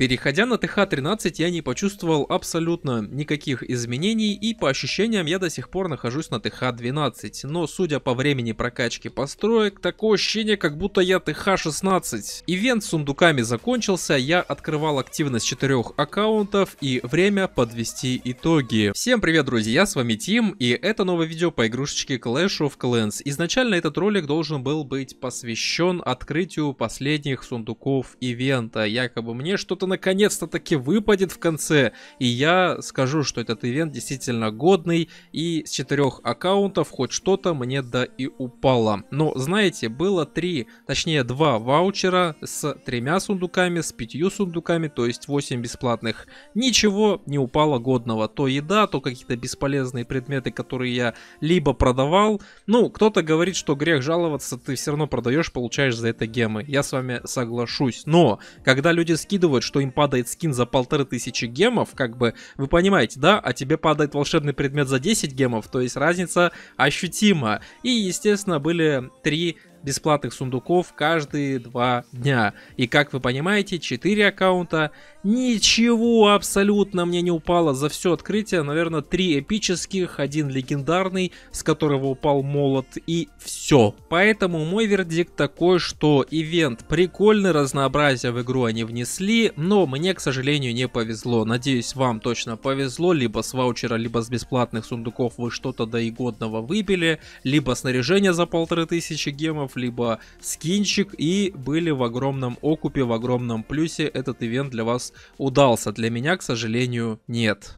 Переходя на ТХ-13, я не почувствовал абсолютно никаких изменений и по ощущениям я до сих пор нахожусь на ТХ-12, но судя по времени прокачки построек, такое ощущение, как будто я ТХ-16. Ивент с сундуками закончился, я открывал активность четырех аккаунтов и время подвести итоги. Всем привет, друзья, с вами Тим, и это новое видео по игрушечке Clash of Clans. Изначально этот ролик должен был быть посвящен открытию последних сундуков ивента, якобы мне что-то наконец-то таки выпадет в конце. И я скажу, что этот ивент действительно годный. И с четырех аккаунтов хоть что-то мне да и упало. Но знаете, было три, точнее два ваучера с тремя сундуками, с пятью сундуками, то есть 8 бесплатных. Ничего не упало годного. То еда, то какие-то бесполезные предметы, которые я либо продавал. Ну, кто-то говорит, что грех жаловаться, ты все равно продаешь, получаешь за это гемы. Я с вами соглашусь. Но, когда люди скидывают, что им падает скин за полторы тысячи гемов, как бы, вы понимаете, да? А тебе падает волшебный предмет за 10 гемов, то есть разница ощутима. И, естественно, были три бесплатных сундуков каждые два дня. И, как вы понимаете, 4 аккаунта Ничего абсолютно мне не упало за все открытие. Наверное, три эпических, один легендарный, с которого упал молот и все. Поэтому мой вердикт такой, что ивент прикольный, разнообразие в игру они внесли, но мне, к сожалению, не повезло. Надеюсь, вам точно повезло, либо с ваучера, либо с бесплатных сундуков вы что-то до игодного выбили, либо снаряжение за полторы тысячи гемов, либо скинчик и были в огромном окупе, в огромном плюсе. Этот ивент для вас удался. Для меня, к сожалению, нет.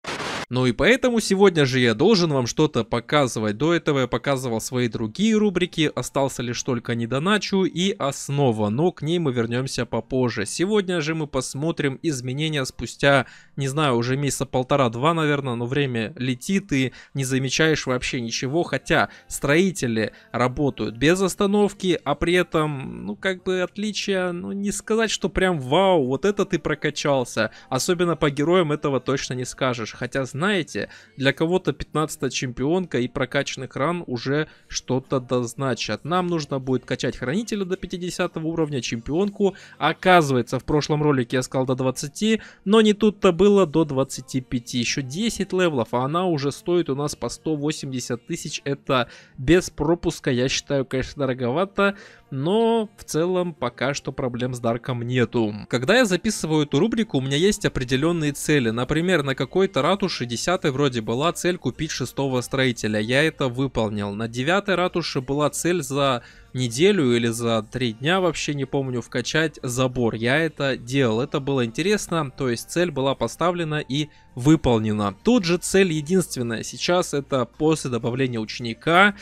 Ну и поэтому сегодня же я должен вам что-то показывать. До этого я показывал свои другие рубрики, остался лишь только недоначу и основа, но к ней мы вернемся попозже. Сегодня же мы посмотрим изменения спустя, не знаю, уже месяца полтора-два, наверное, но время летит и не замечаешь вообще ничего, хотя строители работают без остановки, а при этом, ну как бы отличия, ну не сказать, что прям вау, вот это ты прокачался, особенно по героям этого точно не скажешь, хотя знаешь знаете, для кого-то 15 чемпионка и прокачанных ран уже что-то дозначат. Нам нужно будет качать хранителя до 50 уровня, чемпионку. Оказывается, в прошлом ролике я сказал до 20, но не тут-то было до 25. Еще 10 левлов, а она уже стоит у нас по 180 тысяч. Это без пропуска, я считаю, конечно, дороговато, но в целом пока что проблем с Дарком нету. Когда я записываю эту рубрику, у меня есть определенные цели. Например, на какой-то ратуше 60 вроде была цель купить шестого строителя. Я это выполнил. На 9 ратуше была цель за неделю или за три дня, вообще не помню, вкачать забор. Я это делал, это было интересно, то есть цель была поставлена и выполнена. Тут же цель единственная, сейчас это после добавления ученика,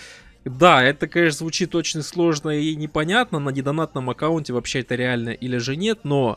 да, это, конечно, звучит очень сложно и непонятно, на недонатном аккаунте вообще это реально или же нет, но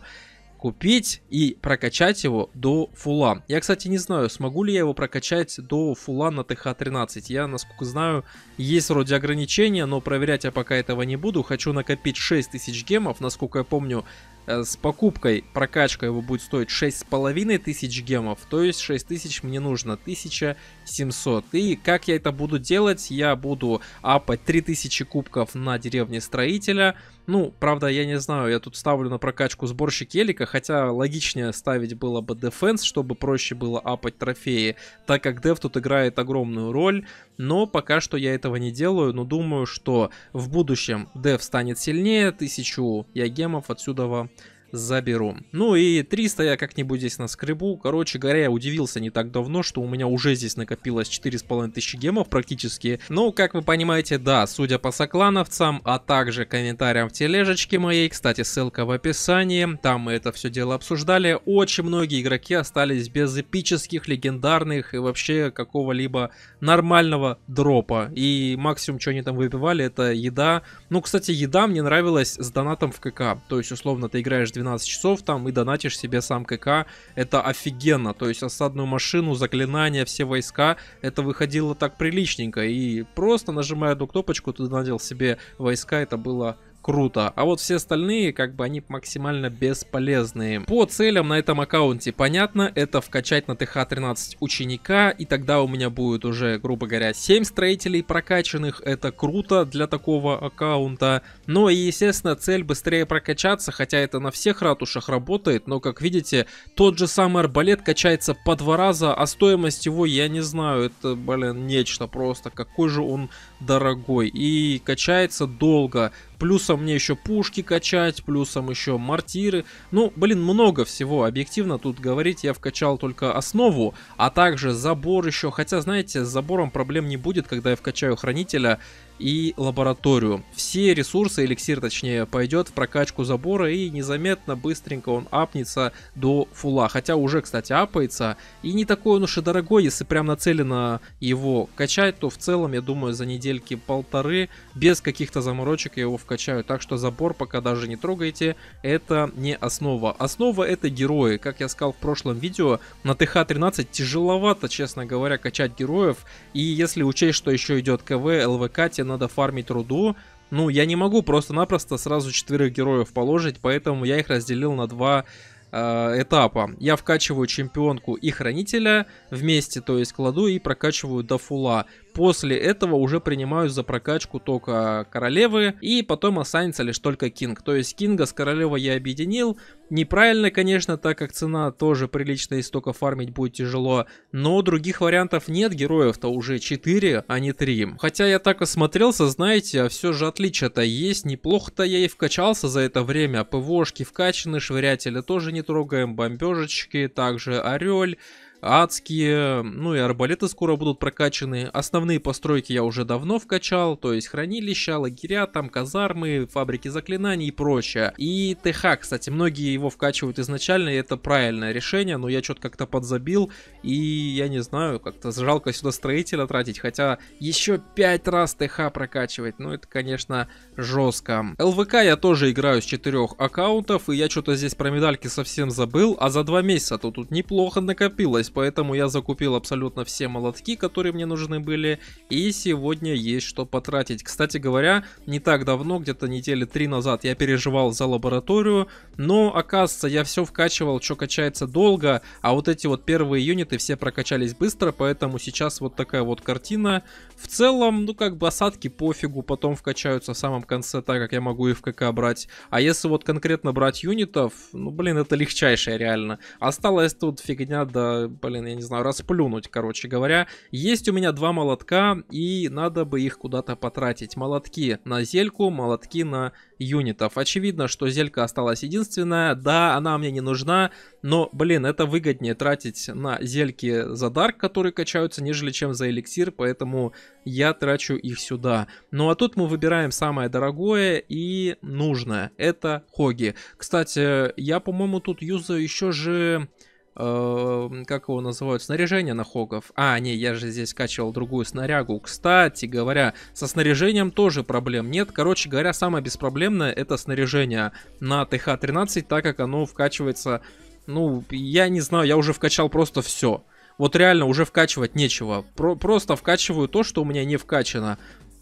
купить и прокачать его до фула. Я, кстати, не знаю, смогу ли я его прокачать до фула на ТХ-13. Я, насколько знаю, есть вроде ограничения, но проверять я пока этого не буду. Хочу накопить 6000 гемов, насколько я помню, э, с покупкой прокачка его будет стоить 6500 гемов, то есть 6000 мне нужно, 1000 700. И как я это буду делать? Я буду апать 3000 кубков на деревне строителя. Ну, правда, я не знаю, я тут ставлю на прокачку сборщик елика, хотя логичнее ставить было бы дефенс, чтобы проще было апать трофеи, так как деф тут играет огромную роль, но пока что я этого не делаю, но думаю, что в будущем деф станет сильнее, тысячу я гемов отсюда заберу. Ну и 300 я как-нибудь здесь на скребу. Короче говоря, я удивился не так давно, что у меня уже здесь накопилось 4500 гемов практически. Ну, как вы понимаете, да, судя по соклановцам, а также комментариям в тележечке моей, кстати, ссылка в описании, там мы это все дело обсуждали, очень многие игроки остались без эпических, легендарных и вообще какого-либо нормального дропа. И максимум, что они там выбивали, это еда. Ну, кстати, еда мне нравилась с донатом в КК. То есть, условно, ты играешь 12 12 часов там и донатишь себе сам КК. Это офигенно. То есть осадную машину, заклинания, все войска. Это выходило так приличненько. И просто нажимая одну кнопочку, ты донатил себе войска. Это было круто. А вот все остальные, как бы они максимально бесполезные. По целям на этом аккаунте понятно, это вкачать на ТХ-13 ученика, и тогда у меня будет уже, грубо говоря, 7 строителей прокачанных. Это круто для такого аккаунта. Но и, естественно, цель быстрее прокачаться, хотя это на всех ратушах работает, но, как видите, тот же самый арбалет качается по два раза, а стоимость его, я не знаю, это, блин, нечто просто. Какой же он дорогой. И качается долго. Плюсом мне еще пушки качать, плюсом еще мортиры. Ну, блин, много всего. Объективно тут говорить я вкачал только основу, а также забор еще. Хотя, знаете, с забором проблем не будет, когда я вкачаю хранителя и лабораторию. Все ресурсы, эликсир точнее, пойдет в прокачку забора и незаметно быстренько он апнется до фула. Хотя уже, кстати, апается. И не такой он уж и дорогой, если прям нацелено его качать, то в целом, я думаю, за недельки полторы без каких-то заморочек я его вкачаю качают. Так что забор пока даже не трогайте, это не основа. Основа это герои. Как я сказал в прошлом видео, на ТХ-13 тяжеловато, честно говоря, качать героев. И если учесть, что еще идет КВ, ЛВК, тебе надо фармить руду, ну, я не могу просто-напросто сразу четверых героев положить, поэтому я их разделил на два э, этапа. Я вкачиваю чемпионку и хранителя вместе, то есть кладу и прокачиваю до фула. После этого уже принимаюсь за прокачку только королевы, и потом останется лишь только кинг. То есть кинга с королевой я объединил. Неправильно, конечно, так как цена тоже приличная, и столько фармить будет тяжело. Но других вариантов нет, героев-то уже 4, а не 3. Хотя я так осмотрелся, знаете, а все же отличие-то есть. Неплохо-то я и вкачался за это время. ПВОшки вкачаны, швырятели тоже не трогаем, бомбежечки, также орель адские, ну и арбалеты скоро будут прокачаны. Основные постройки я уже давно вкачал, то есть хранилища, лагеря, там казармы, фабрики заклинаний и прочее. И ТХ, кстати, многие его вкачивают изначально, и это правильное решение, но я что-то как-то подзабил, и я не знаю, как-то жалко сюда строителя тратить, хотя еще пять раз ТХ прокачивать, ну это, конечно, жестко. ЛВК я тоже играю с четырех аккаунтов, и я что-то здесь про медальки совсем забыл, а за два месяца то тут неплохо накопилось, поэтому я закупил абсолютно все молотки, которые мне нужны были, и сегодня есть что потратить. Кстати говоря, не так давно, где-то недели три назад, я переживал за лабораторию, но оказывается, я все вкачивал, что качается долго, а вот эти вот первые юниты все прокачались быстро, поэтому сейчас вот такая вот картина. В целом, ну как бы осадки пофигу, потом вкачаются в самом конце, так как я могу и в КК брать. А если вот конкретно брать юнитов, ну блин, это легчайшее реально. Осталось тут фигня до блин, я не знаю, расплюнуть, короче говоря. Есть у меня два молотка, и надо бы их куда-то потратить. Молотки на зельку, молотки на юнитов. Очевидно, что зелька осталась единственная. Да, она мне не нужна, но, блин, это выгоднее тратить на зельки за дарк, которые качаются, нежели чем за эликсир, поэтому я трачу их сюда. Ну а тут мы выбираем самое дорогое и нужное. Это хоги. Кстати, я, по-моему, тут юзаю еще же Эм, как его называют, снаряжение на хогов. А, не, я же здесь скачивал другую снарягу. Кстати говоря, со снаряжением тоже проблем нет. Короче говоря, самое беспроблемное это снаряжение на ТХ-13, так как оно вкачивается, ну, я не знаю, я уже вкачал просто все. Вот реально уже вкачивать нечего. Про просто вкачиваю то, что у меня не вкачано.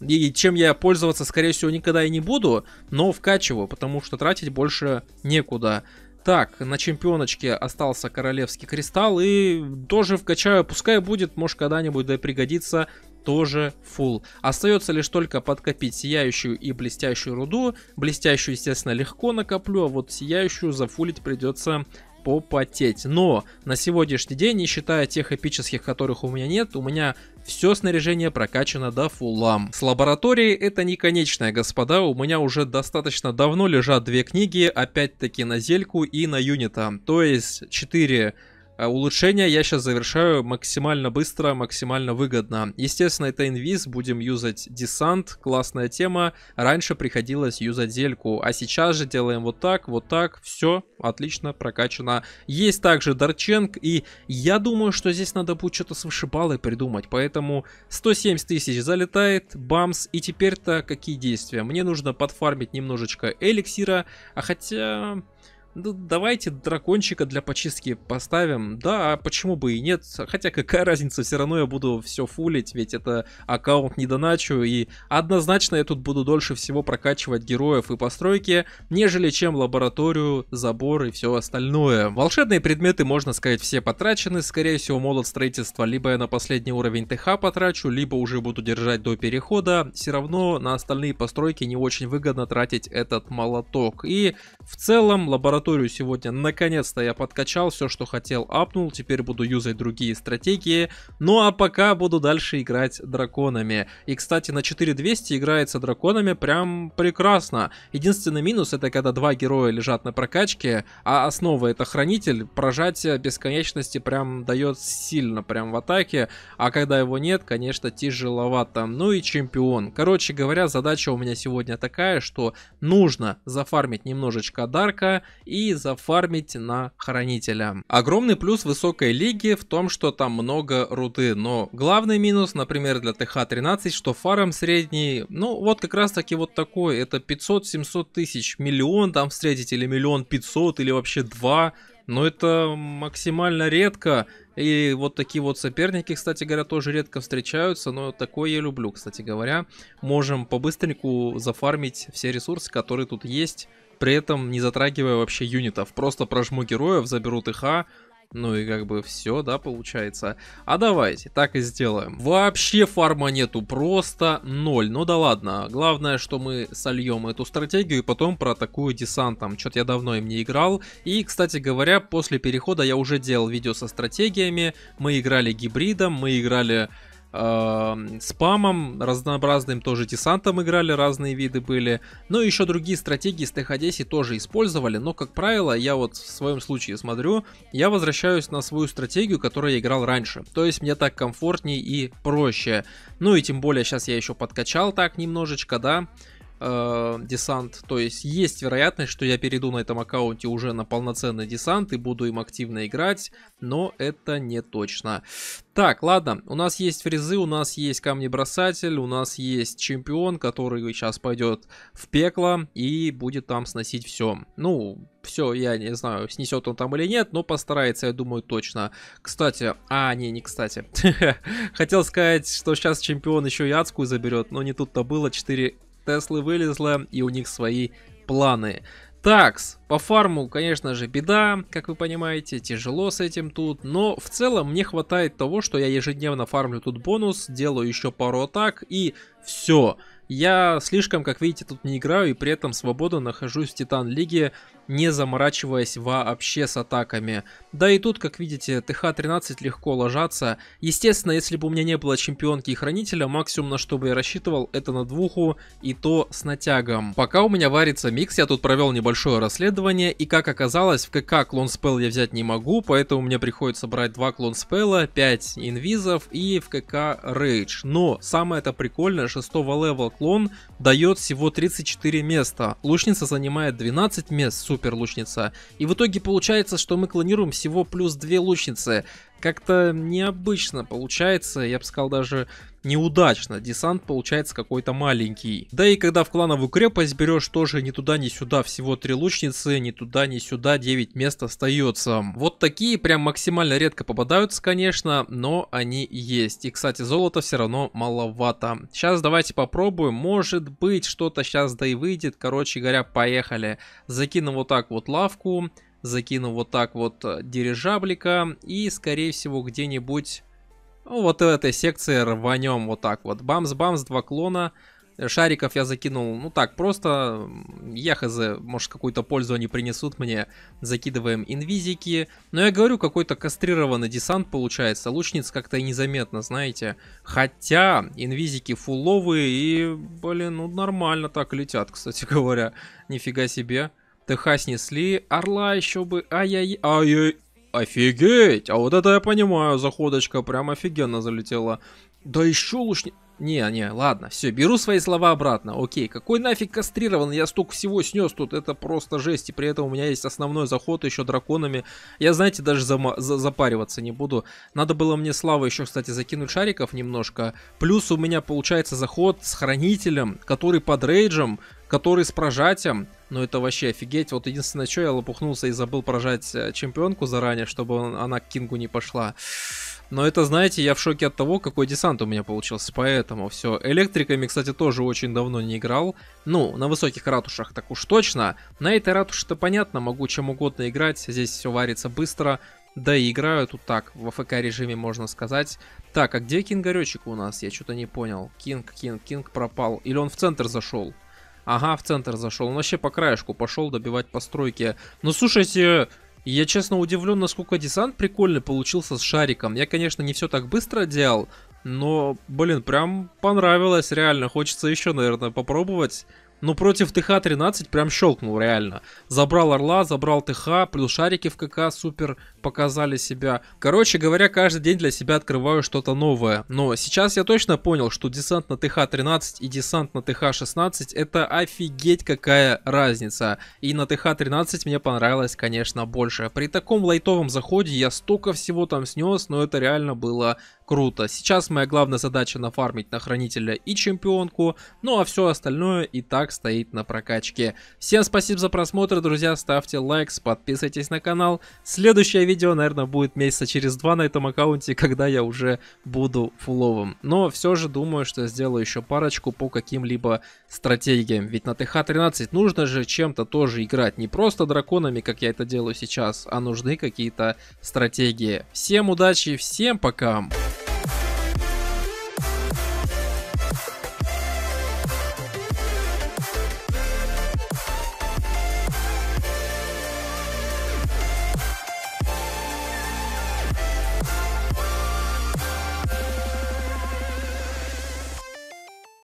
И чем я пользоваться, скорее всего, никогда и не буду, но вкачиваю, потому что тратить больше некуда. Так, на чемпионочке остался королевский кристалл. И тоже вкачаю. Пускай будет, может когда-нибудь да и пригодится тоже фул. Остается лишь только подкопить сияющую и блестящую руду. Блестящую, естественно, легко накоплю, а вот сияющую зафулить придется попотеть. Но на сегодняшний день, не считая тех эпических, которых у меня нет, у меня все снаряжение прокачано до фулам. С лабораторией это не конечная, господа. У меня уже достаточно давно лежат две книги, опять-таки на зельку и на юнита. То есть 4 а, улучшение я сейчас завершаю максимально быстро, максимально выгодно. Естественно, это инвиз, будем юзать десант, классная тема. Раньше приходилось юзать зельку, а сейчас же делаем вот так, вот так, все, отлично, прокачано. Есть также Дарченк, и я думаю, что здесь надо будет что-то с вышибалой придумать, поэтому 170 тысяч залетает, бамс, и теперь-то какие действия? Мне нужно подфармить немножечко эликсира, а хотя да давайте дракончика для почистки поставим. Да, а почему бы и нет? Хотя какая разница, все равно я буду все фулить, ведь это аккаунт не доначу. И однозначно я тут буду дольше всего прокачивать героев и постройки, нежели чем лабораторию, забор и все остальное. Волшебные предметы, можно сказать, все потрачены. Скорее всего, молот строительства либо я на последний уровень ТХ потрачу, либо уже буду держать до перехода. Все равно на остальные постройки не очень выгодно тратить этот молоток. И в целом лаборатория лабораторию сегодня наконец-то я подкачал, все, что хотел, апнул, теперь буду юзать другие стратегии, ну а пока буду дальше играть драконами. И, кстати, на 4200 играется драконами прям прекрасно. Единственный минус это когда два героя лежат на прокачке, а основа это хранитель, прожатие бесконечности прям дает сильно прям в атаке, а когда его нет, конечно, тяжеловато. Ну и чемпион. Короче говоря, задача у меня сегодня такая, что нужно зафармить немножечко дарка и зафармить на хранителя. Огромный плюс высокой лиги в том, что там много руды, но главный минус, например, для ТХ-13, что фарм средний, ну вот как раз таки вот такой, это 500-700 тысяч, миллион там встретить или миллион 500 или вообще 2, но это максимально редко. И вот такие вот соперники, кстати говоря, тоже редко встречаются, но такое я люблю, кстати говоря. Можем по зафармить все ресурсы, которые тут есть при этом не затрагивая вообще юнитов. Просто прожму героев, заберу ТХ, ну и как бы все, да, получается. А давайте, так и сделаем. Вообще фарма нету, просто ноль. Ну да ладно, главное, что мы сольем эту стратегию и потом проатакую десантом. Что-то я давно им не играл. И, кстати говоря, после перехода я уже делал видео со стратегиями. Мы играли гибридом, мы играли э, спамом, разнообразным тоже десантом играли, разные виды были. Ну и еще другие стратегии с тх тоже использовали, но, как правило, я вот в своем случае смотрю, я возвращаюсь на свою стратегию, которую я играл раньше. То есть мне так комфортней и проще. Ну и тем более сейчас я еще подкачал так немножечко, да, э, десант. То есть есть вероятность, что я перейду на этом аккаунте уже на полноценный десант и буду им активно играть, но это не точно. Так, ладно, у нас есть фрезы, у нас есть камни-бросатель, у нас есть чемпион, который сейчас пойдет в пекло и будет там сносить все. Ну, все, я не знаю, снесет он там или нет, но постарается, я думаю, точно. Кстати, а, не, не кстати. Хотел сказать, что сейчас чемпион еще и адскую заберет, но не тут-то было, 4 Теслы вылезла, и у них свои планы. Такс, по фарму, конечно же, беда, как вы понимаете, тяжело с этим тут, но в целом мне хватает того, что я ежедневно фармлю тут бонус, делаю еще пару атак и все. Я слишком, как видите, тут не играю и при этом свободно нахожусь в Титан Лиге, не заморачиваясь вообще с атаками. Да и тут, как видите, ТХ-13 легко ложатся. Естественно, если бы у меня не было чемпионки и хранителя, максимум на что бы я рассчитывал, это на двуху и то с натягом. Пока у меня варится микс, я тут провел небольшое расследование исследования, и как оказалось, в КК клон спел я взять не могу, поэтому мне приходится брать два клон спела, 5 инвизов и в КК рейдж. Но самое это прикольное, 6 левел клон дает всего 34 места, лучница занимает 12 мест, супер лучница, и в итоге получается, что мы клонируем всего плюс 2 лучницы как-то необычно получается, я бы сказал даже неудачно. Десант получается какой-то маленький. Да и когда в клановую крепость берешь тоже ни туда, ни сюда, всего три лучницы, ни туда, ни сюда 9 мест остается. Вот такие прям максимально редко попадаются, конечно, но они есть. И, кстати, золота все равно маловато. Сейчас давайте попробуем. Может быть, что-то сейчас да и выйдет. Короче говоря, поехали. Закину вот так вот лавку закину вот так вот э, дирижаблика и, скорее всего, где-нибудь ну, вот в этой секции рванем вот так вот. Бамс-бамс, два клона. Э, шариков я закинул, ну так, просто яхазы, может, какую-то пользу они принесут мне. Закидываем инвизики. Но я говорю, какой-то кастрированный десант получается. Лучниц как-то и незаметно, знаете. Хотя инвизики фуловые и, блин, ну нормально так летят, кстати говоря. Нифига себе. ТХ снесли, орла еще бы, ай-яй-яй, ай офигеть, а вот это я понимаю, заходочка прям офигенно залетела. Да еще лучше... Не, не, ладно, все, беру свои слова обратно. Окей, какой нафиг кастрирован, я столько всего снес тут, это просто жесть. И при этом у меня есть основной заход еще драконами. Я, знаете, даже зама- за- запариваться не буду. Надо было мне славы еще, кстати, закинуть шариков немножко. Плюс у меня получается заход с хранителем, который под рейджем который с прожатием, ну это вообще офигеть. Вот единственное, что я лопухнулся и забыл прожать э, чемпионку заранее, чтобы он, она к Кингу не пошла. Но это, знаете, я в шоке от того, какой десант у меня получился. Поэтому все. Электриками, кстати, тоже очень давно не играл. Ну, на высоких ратушах так уж точно. На этой ратуше-то понятно, могу чем угодно играть. Здесь все варится быстро. Да и играю тут так, в АФК режиме можно сказать. Так, а где Кингаречек у нас? Я что-то не понял. Кинг, Кинг, Кинг пропал. Или он в центр зашел? Ага, в центр зашел. Он вообще по краешку пошел добивать постройки. Ну, слушайте, я честно удивлен, насколько десант прикольный получился с шариком. Я, конечно, не все так быстро делал, но, блин, прям понравилось, реально. Хочется еще, наверное, попробовать но ну, против ТХ-13 прям щелкнул реально. Забрал Орла, забрал ТХ, плюс шарики в КК супер показали себя. Короче говоря, каждый день для себя открываю что-то новое. Но сейчас я точно понял, что десант на ТХ-13 и десант на ТХ-16 это офигеть какая разница. И на ТХ-13 мне понравилось, конечно, больше. При таком лайтовом заходе я столько всего там снес, но это реально было Круто. Сейчас моя главная задача нафармить на хранителя и чемпионку, ну а все остальное и так стоит на прокачке. Всем спасибо за просмотр, друзья, ставьте лайк, подписывайтесь на канал. Следующее видео, наверное, будет месяца через два на этом аккаунте, когда я уже буду фуловым. Но все же думаю, что сделаю еще парочку по каким-либо стратегиям, ведь на ТХ-13 нужно же чем-то тоже играть, не просто драконами, как я это делаю сейчас, а нужны какие-то стратегии. Всем удачи, всем пока!